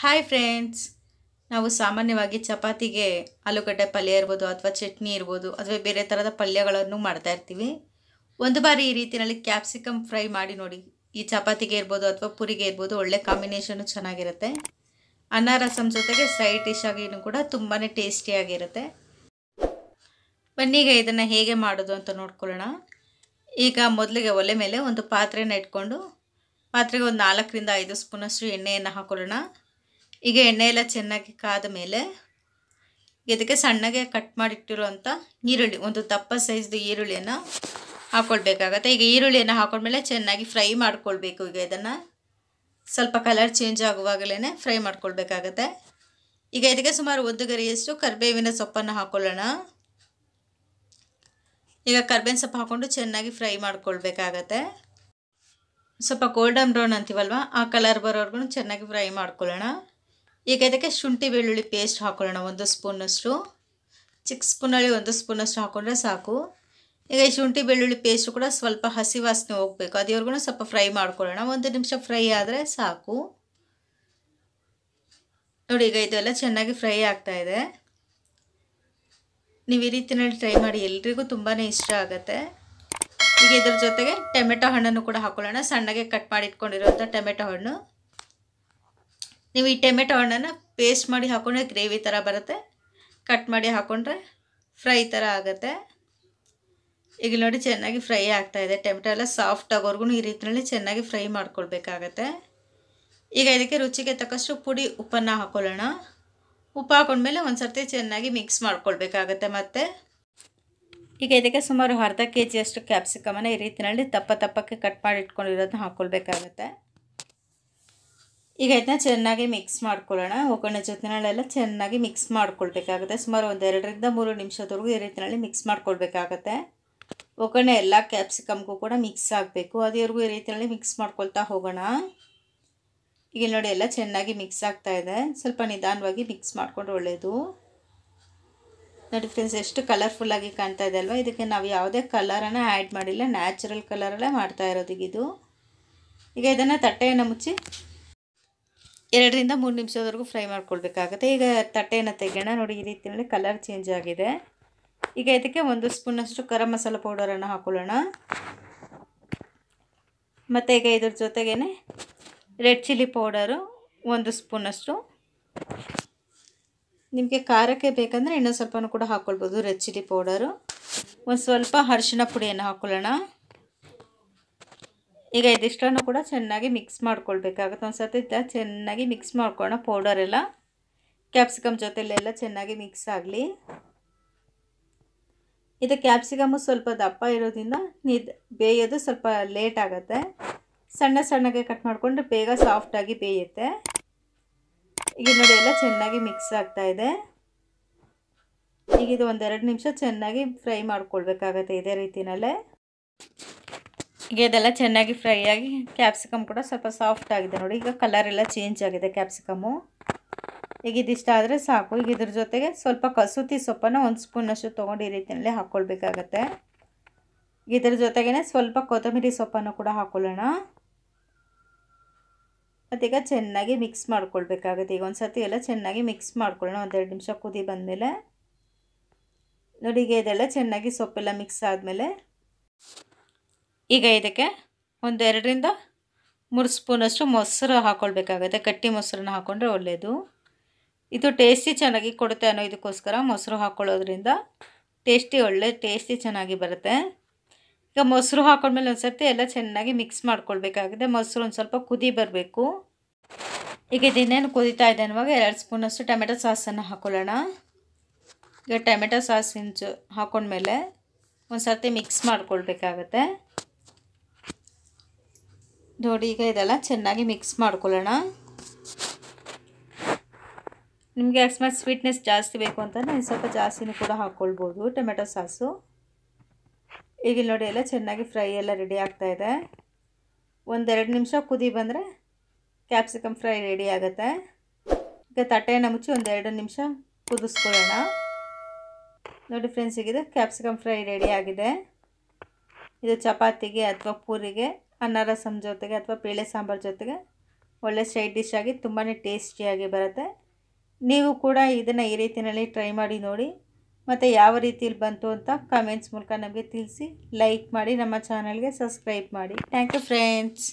hi friends ನಾವು ಸಾಮಾನ್ಯವಾಗಿ ಚಪಾತಿಗೆ ಆಲೂಗಡ್ಡೆ ಪಲ್ಯ ಇರ್ಬೋದು ಅಥವಾ ಚಟ್ನಿ ಇರ್ಬೋದು ಅಥವಾ ಬೇರೆ ಥರದ ಪಲ್ಯಗಳನ್ನು ಮಾಡ್ತಾ ಇರ್ತೀವಿ ಒಂದು ಬಾರಿ ಈ ರೀತಿಯಲ್ಲಿ ಕ್ಯಾಪ್ಸಿಕಮ್ ಫ್ರೈ ಮಾಡಿ ನೋಡಿ ಈ ಚಪಾತಿಗೆ ಇರ್ಬೋದು ಅಥವಾ ಪುರಿಗೆ ಇರ್ಬೋದು ಒಳ್ಳೆ ಕಾಂಬಿನೇಷನು ಚೆನ್ನಾಗಿರುತ್ತೆ ಅನ್ನ ರಸಂ ಜೊತೆಗೆ ಸೈಡ್ ಡಿಶ್ ಆಗಿನೂ ಕೂಡ ತುಂಬಾ ಟೇಸ್ಟಿಯಾಗಿರುತ್ತೆ ಬನ್ನಿಗೆ ಇದನ್ನು ಹೇಗೆ ಮಾಡೋದು ಅಂತ ನೋಡ್ಕೊಳ್ಳೋಣ ಈಗ ಮೊದಲಿಗೆ ಒಲೆ ಮೇಲೆ ಒಂದು ಪಾತ್ರೆನ ಇಟ್ಕೊಂಡು ಪಾತ್ರೆಗೆ ಒಂದು ನಾಲ್ಕರಿಂದ ಐದು ಸ್ಪೂನಷ್ಟು ಎಣ್ಣೆಯನ್ನು ಹಾಕೊಳ್ಳೋಣ ಈಗ ಎಣ್ಣೆ ಎಲ್ಲ ಚೆನ್ನಾಗಿ ಕಾದ ಮೇಲೆ ಇದಕ್ಕೆ ಸಣ್ಣಗೆ ಕಟ್ ಮಾಡಿಟ್ಟಿರುವಂಥ ಈರುಳ್ಳಿ ಒಂದು ದಪ್ಪ ಸೈಜ್ದು ಈರುಳ್ಳಿಯನ್ನು ಹಾಕ್ಕೊಳ್ಬೇಕಾಗತ್ತೆ ಈಗ ಈರುಳ್ಳಿಯನ್ನು ಹಾಕೊಂಡ್ಮೇಲೆ ಚೆನ್ನಾಗಿ ಫ್ರೈ ಮಾಡ್ಕೊಳ್ಬೇಕು ಈಗ ಇದನ್ನು ಸ್ವಲ್ಪ ಕಲರ್ ಚೇಂಜ್ ಆಗುವಾಗಲೇ ಫ್ರೈ ಮಾಡ್ಕೊಳ್ಬೇಕಾಗತ್ತೆ ಈಗ ಇದಕ್ಕೆ ಸುಮಾರು ಒಂದು ಗರಿಯಷ್ಟು ಕರಿಬೇವಿನ ಸೊಪ್ಪನ್ನು ಹಾಕ್ಕೊಳ್ಳೋಣ ಈಗ ಕರ್ಬೇವಿನ ಸೊಪ್ಪು ಹಾಕ್ಕೊಂಡು ಚೆನ್ನಾಗಿ ಫ್ರೈ ಮಾಡ್ಕೊಳ್ಬೇಕಾಗತ್ತೆ ಸ್ವಲ್ಪ ಗೋಲ್ಡನ್ ಬ್ರೌನ್ ಅಂತೀವಲ್ವ ಆ ಕಲರ್ ಬರೋರ್ಗು ಚೆನ್ನಾಗಿ ಫ್ರೈ ಮಾಡ್ಕೊಳ್ಳೋಣ ಈಗ ಇದಕ್ಕೆ ಶುಂಠಿ ಬೆಳ್ಳುಳ್ಳಿ ಪೇಸ್ಟ್ ಹಾಕೊಳ್ಳೋಣ ಒಂದು ಸ್ಪೂನಷ್ಟು ಚಿಕ್ಕ ಸ್ಪೂನಲ್ಲಿ ಒಂದು ಸ್ಪೂನಷ್ಟು ಹಾಕೊಂಡ್ರೆ ಸಾಕು ಈಗ ಈ ಶುಂಠಿ ಬೆಳ್ಳುಳ್ಳಿ ಪೇಸ್ಟು ಕೂಡ ಸ್ವಲ್ಪ ಹಸಿ ವಾಸನೆ ಹೋಗಬೇಕು ಅದೇವರೆಗೂ ಸ್ವಲ್ಪ ಫ್ರೈ ಮಾಡ್ಕೊಳ್ಳೋಣ ಒಂದು ನಿಮಿಷ ಫ್ರೈ ಆದರೆ ಸಾಕು ನೋಡಿ ಈಗ ಇದೆಲ್ಲ ಚೆನ್ನಾಗಿ ಫ್ರೈ ಆಗ್ತಾಯಿದೆ ನೀವು ಈ ರೀತಿಯಲ್ಲಿ ಟ್ರೈ ಮಾಡಿ ಎಲ್ರಿಗೂ ತುಂಬಾ ಇಷ್ಟ ಆಗುತ್ತೆ ಈಗ ಇದ್ರ ಜೊತೆಗೆ ಟೊಮೆಟೊ ಹಣ್ಣನ್ನು ಕೂಡ ಹಾಕೊಳ್ಳೋಣ ಸಣ್ಣಗೆ ಕಟ್ ಮಾಡಿ ಟೊಮೆಟೊ ಹಣ್ಣು ನೀವು ಈ ಟೊಮೆಟೊ ಹಣ್ಣನ್ನ ಪೇಸ್ಟ್ ಮಾಡಿ ಹಾಕೊಂಡ್ರೆ ಗ್ರೇವಿ ಥರ ಬರುತ್ತೆ ಕಟ್ ಮಾಡಿ ಹಾಕೊಂಡ್ರೆ ಫ್ರೈ ಥರ ಆಗುತ್ತೆ ಈಗ ನೋಡಿ ಚೆನ್ನಾಗಿ ಫ್ರೈ ಆಗ್ತಾ ಇದೆ ಟೊಮೆಟೊ ಎಲ್ಲ ಸಾಫ್ಟ್ ಆಗೋರ್ಗು ಈ ರೀತಿಯಲ್ಲಿ ಚೆನ್ನಾಗಿ ಫ್ರೈ ಮಾಡ್ಕೊಳ್ಬೇಕಾಗತ್ತೆ ಈಗ ಇದಕ್ಕೆ ರುಚಿಗೆ ತಕ್ಕಷ್ಟು ಪುಡಿ ಉಪ್ಪನ್ನು ಹಾಕೊಳ್ಳೋಣ ಉಪ್ಪು ಹಾಕೊಂಡ್ಮೇಲೆ ಒಂದು ಸರ್ತಿ ಚೆನ್ನಾಗಿ ಮಿಕ್ಸ್ ಮಾಡ್ಕೊಳ್ಬೇಕಾಗತ್ತೆ ಮತ್ತು ಈಗ ಇದಕ್ಕೆ ಸುಮಾರು ಅರ್ಧ ಕೆ ಜಿಯಷ್ಟು ಕ್ಯಾಪ್ಸಿಕಮನ್ನು ಈ ರೀತಿಯಲ್ಲಿ ತಪ್ಪ ತಪ್ಪಕ್ಕೆ ಕಟ್ ಮಾಡಿ ಇಟ್ಕೊಂಡಿರೋದನ್ನ ಹಾಕ್ಕೊಳ್ಬೇಕಾಗತ್ತೆ ಈಗ ಇದನ್ನ ಚೆನ್ನಾಗಿ ಮಿಕ್ಸ್ ಮಾಡ್ಕೊಳ್ಳೋಣ ಒಗ್ಗರಣೆ ಜೊತೆನಲ್ಲೆಲ್ಲ ಚೆನ್ನಾಗಿ ಮಿಕ್ಸ್ ಮಾಡ್ಕೊಳ್ಬೇಕಾಗುತ್ತೆ ಸುಮಾರು ಒಂದು ಎರಡರಿಂದ ಮೂರು ನಿಮಿಷದವರೆಗೂ ಈ ರೀತಿಯಲ್ಲಿ ಮಿಕ್ಸ್ ಮಾಡ್ಕೊಳ್ಬೇಕಾಗತ್ತೆ ಒಗ್ಗರಣೆ ಎಲ್ಲ ಕ್ಯಾಪ್ಸಿಕಮ್ಗೂ ಕೂಡ ಮಿಕ್ಸ್ ಆಗಬೇಕು ಅದೇವರೆಗೂ ಈ ರೀತಿಯಲ್ಲಿ ಮಿಕ್ಸ್ ಮಾಡ್ಕೊಳ್ತಾ ಹೋಗೋಣ ಈಗ ನೋಡಿ ಎಲ್ಲ ಚೆನ್ನಾಗಿ ಮಿಕ್ಸ್ ಆಗ್ತಾ ಇದೆ ಸ್ವಲ್ಪ ನಿಧಾನವಾಗಿ ಮಿಕ್ಸ್ ಮಾಡಿಕೊಂಡು ಒಳ್ಳೆಯದು ನೋಡಿ ಫ್ರೆಂಡ್ಸ್ ಎಷ್ಟು ಕಲರ್ಫುಲ್ಲಾಗಿ ಕಾಣ್ತಾ ಇದೆ ಅಲ್ವಾ ಇದಕ್ಕೆ ನಾವು ಯಾವುದೇ ಕಲರನ್ನು ಆ್ಯಡ್ ಮಾಡಿಲ್ಲ ನ್ಯಾಚುರಲ್ ಕಲರಲ್ಲೇ ಮಾಡ್ತಾ ಇರೋದಿಗಿದು ಈಗ ಇದನ್ನು ತಟ್ಟೆಯನ್ನು ಮುಚ್ಚಿ ಎರಡರಿಂದ ಮೂರು ನಿಮಿಷದವರೆಗೂ ಫ್ರೈ ಮಾಡ್ಕೊಳ್ಬೇಕಾಗುತ್ತೆ ಈಗ ತಟ್ಟೆಯನ್ನು ತೆಗೆಯೋಣ ನೋಡಿ ಈ ರೀತಿಯಲ್ಲಿ ಕಲರ್ ಚೇಂಜ್ ಆಗಿದೆ ಈಗ ಇದಕ್ಕೆ ಒಂದು ಸ್ಪೂನಷ್ಟು ಗರಂ ಮಸಾಲೆ ಪೌಡರನ್ನು ಹಾಕೊಳ್ಳೋಣ ಮತ್ತು ಈಗ ಇದ್ರ ಜೊತೆಗೇ ರೆಡ್ ಚಿಲ್ಲಿ ಪೌಡರು ಒಂದು ಸ್ಪೂನಷ್ಟು ನಿಮಗೆ ಖಾರಕ್ಕೆ ಬೇಕಂದರೆ ಇನ್ನೊಂದು ಸ್ವಲ್ಪನೂ ಕೂಡ ಹಾಕ್ಕೊಳ್ಬೋದು ರೆಡ್ ಚಿಲ್ಲಿ ಪೌಡರು ಒಂದು ಸ್ವಲ್ಪ ಅರಿಶಿನ ಪುಡಿಯನ್ನು ಹಾಕ್ಕೊಳ್ಳೋಣ ಈಗ ಇದಿಷ್ಟನ್ನು ಕೂಡ ಚೆನ್ನಾಗಿ ಮಿಕ್ಸ್ ಮಾಡ್ಕೊಳ್ಬೇಕಾಗುತ್ತೆ ಒಂದು ಚೆನ್ನಾಗಿ ಮಿಕ್ಸ್ ಮಾಡ್ಕೊಳ್ಳೋಣ ಪೌಡರೆಲ್ಲ ಕ್ಯಾಪ್ಸಿಕಮ್ ಜೊತೆಲೆಲ್ಲ ಚೆನ್ನಾಗಿ ಮಿಕ್ಸ್ ಆಗಲಿ ಇದು ಕ್ಯಾಪ್ಸಿಕಮ್ಮು ಸ್ವಲ್ಪ ದಪ್ಪ ಇರೋದ್ರಿಂದ ನಿದ್ ಬೇಯೋದು ಸ್ವಲ್ಪ ಲೇಟ್ ಆಗುತ್ತೆ ಸಣ್ಣ ಸಣ್ಣಗೆ ಕಟ್ ಮಾಡಿಕೊಂಡು ಬೇಗ ಸಾಫ್ಟಾಗಿ ಬೇಯುತ್ತೆ ಈಗ ನೋಡಿ ಎಲ್ಲ ಚೆನ್ನಾಗಿ ಮಿಕ್ಸ್ ಆಗ್ತಾ ಇದೆ ಈಗ ಇದು ಒಂದೆರಡು ನಿಮಿಷ ಚೆನ್ನಾಗಿ ಫ್ರೈ ಮಾಡ್ಕೊಳ್ಬೇಕಾಗತ್ತೆ ಇದೇ ರೀತಿಯಲ್ಲೇ ಈಗ ಇದೆಲ್ಲ ಚೆನ್ನಾಗಿ ಫ್ರೈ ಆಗಿ ಕ್ಯಾಪ್ಸಿಕಮ್ ಕೂಡ ಸ್ವಲ್ಪ ಸಾಫ್ಟ್ ಆಗಿದೆ ನೋಡಿ ಈಗ ಕಲರ್ ಎಲ್ಲ ಚೇಂಜ್ ಆಗಿದೆ ಕ್ಯಾಪ್ಸಿಕಮ್ಮು ಈಗ ಇದಿಷ್ಟ ಆದರೆ ಸಾಕು ಈಗ ಇದ್ರ ಜೊತೆಗೆ ಸ್ವಲ್ಪ ಕಸೂತಿ ಸೊಪ್ಪನ್ನು ಒಂದು ಸ್ಪೂನಷ್ಟು ತೊಗೊಂಡು ಈ ರೀತಿಯಲ್ಲಿ ಹಾಕ್ಕೊಳ್ಬೇಕಾಗತ್ತೆ ಇದ್ರ ಜೊತೆಗೇ ಸ್ವಲ್ಪ ಕೊತ್ತಂಬರಿ ಸೊಪ್ಪನ್ನು ಕೂಡ ಹಾಕ್ಕೊಳ್ಳೋಣ ಮತ್ತೀಗ ಚೆನ್ನಾಗಿ ಮಿಕ್ಸ್ ಮಾಡ್ಕೊಳ್ಬೇಕಾಗುತ್ತೆ ಈಗ ಒಂದು ಸರ್ತಿ ಎಲ್ಲ ಚೆನ್ನಾಗಿ ಮಿಕ್ಸ್ ಮಾಡ್ಕೊಳ್ಳೋಣ ಒಂದೆರಡು ನಿಮಿಷ ಕುದಿ ಬಂದಮೇಲೆ ನೋಡಿ ಈಗ ಇದೆಲ್ಲ ಚೆನ್ನಾಗಿ ಸೊಪ್ಪೆಲ್ಲ ಮಿಕ್ಸ್ ಆದಮೇಲೆ ಈಗ ಇದಕ್ಕೆ ಒಂದು ಎರಡರಿಂದ ಮೂರು ಸ್ಪೂನಷ್ಟು ಮೊಸರು ಹಾಕ್ಕೊಳ್ಬೇಕಾಗುತ್ತೆ ಗಟ್ಟಿ ಮೊಸರನ್ನ ಹಾಕ್ಕೊಂಡ್ರೆ ಒಳ್ಳೆಯದು ಇದು ಟೇಸ್ಟಿ ಚೆನ್ನಾಗಿ ಕೊಡುತ್ತೆ ಅನ್ನೋ ಇದಕ್ಕೋಸ್ಕರ ಮೊಸರು ಹಾಕ್ಕೊಳ್ಳೋದ್ರಿಂದ ಟೇಸ್ಟಿ ಒಳ್ಳೆ ಟೇಸ್ಟಿ ಚೆನ್ನಾಗಿ ಬರುತ್ತೆ ಈಗ ಮೊಸರು ಹಾಕೊಂಡ್ಮೇಲೆ ಒಂದು ಸರ್ತಿ ಎಲ್ಲ ಚೆನ್ನಾಗಿ ಮಿಕ್ಸ್ ಮಾಡ್ಕೊಳ್ಬೇಕಾಗಿದೆ ಮೊಸರು ಒಂದು ಸ್ವಲ್ಪ ಕುದಿ ಬರಬೇಕು ಈಗ ಇದನ್ನೇನು ಕುದೀತಾ ಇದೆ ಅನ್ನುವಾಗ ಎರಡು ಸ್ಪೂನಷ್ಟು ಟೊಮೆಟೊ ಸಾಸನ್ನು ಹಾಕ್ಕೊಳ್ಳೋಣ ಈಗ ಟೊಮೆಟೊ ಸಾಸ್ ಇಂಚು ಹಾಕೊಂಡ್ಮೇಲೆ ಒಂದು ಸರ್ತಿ ಮಿಕ್ಸ್ ಮಾಡ್ಕೊಳ್ಬೇಕಾಗತ್ತೆ ನೋಡಿ ಈಗ ಇದೆಲ್ಲ ಚೆನ್ನಾಗಿ ಮಿಕ್ಸ್ ಮಾಡ್ಕೊಳ್ಳೋಣ ನಿಮಗೆ ಅಕಸ್ಮಾತ್ ಸ್ವೀಟ್ನೆಸ್ ಜಾಸ್ತಿ ಬೇಕು ಅಂತ ನಾನು ಸ್ವಲ್ಪ ಜಾಸ್ತಿನೂ ಕೂಡ ಹಾಕ್ಕೊಳ್ಬೋದು ಟೊಮೆಟೊ ಸಾಸು ಈಗ ನೋಡಿ ಎಲ್ಲ ಚೆನ್ನಾಗಿ ಫ್ರೈ ಎಲ್ಲ ರೆಡಿ ಆಗ್ತಾ ಇದೆ ಒಂದೆರಡು ನಿಮಿಷ ಕುದಿ ಬಂದರೆ ಕ್ಯಾಪ್ಸಿಕಮ್ ಫ್ರೈ ರೆಡಿ ಆಗುತ್ತೆ ಈಗ ತಟ್ಟೆನ ಮುಚ್ಚಿ ಒಂದೆರಡು ನಿಮಿಷ ಕುದಿಸ್ಕೊಳ್ಳೋಣ ನೋಡಿ ಫ್ರೆಂಡ್ಸ್ ಈಗಿದೆ ಕ್ಯಾಪ್ಸಿಕಮ್ ಫ್ರೈ ರೆಡಿ ಆಗಿದೆ ಇದು ಚಪಾತಿಗೆ ಅಥವಾ ಪೂರಿಗೆ ಅನ್ನ ರಸಮ್ ಜೊತೆಗೆ ಅಥವಾ ಪೇಳೆ ಸಾಂಬಾರು ಜೊತೆಗೆ ಒಳ್ಳೆ ಸೈಡ್ ಡಿಶ್ ಆಗಿ ತುಂಬಾ ಟೇಸ್ಟಿಯಾಗಿ ಬರುತ್ತೆ ನೀವು ಕೂಡ ಇದನ್ನು ಈ ರೀತಿಯಲ್ಲಿ ಟ್ರೈ ಮಾಡಿ ನೋಡಿ ಮತ್ತು ಯಾವ ರೀತಿಯಲ್ಲಿ ಬಂತು ಅಂತ ಕಮೆಂಟ್ಸ್ ಮೂಲಕ ನಮಗೆ ತಿಳಿಸಿ ಲೈಕ್ ಮಾಡಿ ನಮ್ಮ ಚಾನಲ್ಗೆ ಸಬ್ಸ್ಕ್ರೈಬ್ ಮಾಡಿ ಥ್ಯಾಂಕ್ ಯು ಫ್ರೆಂಡ್ಸ್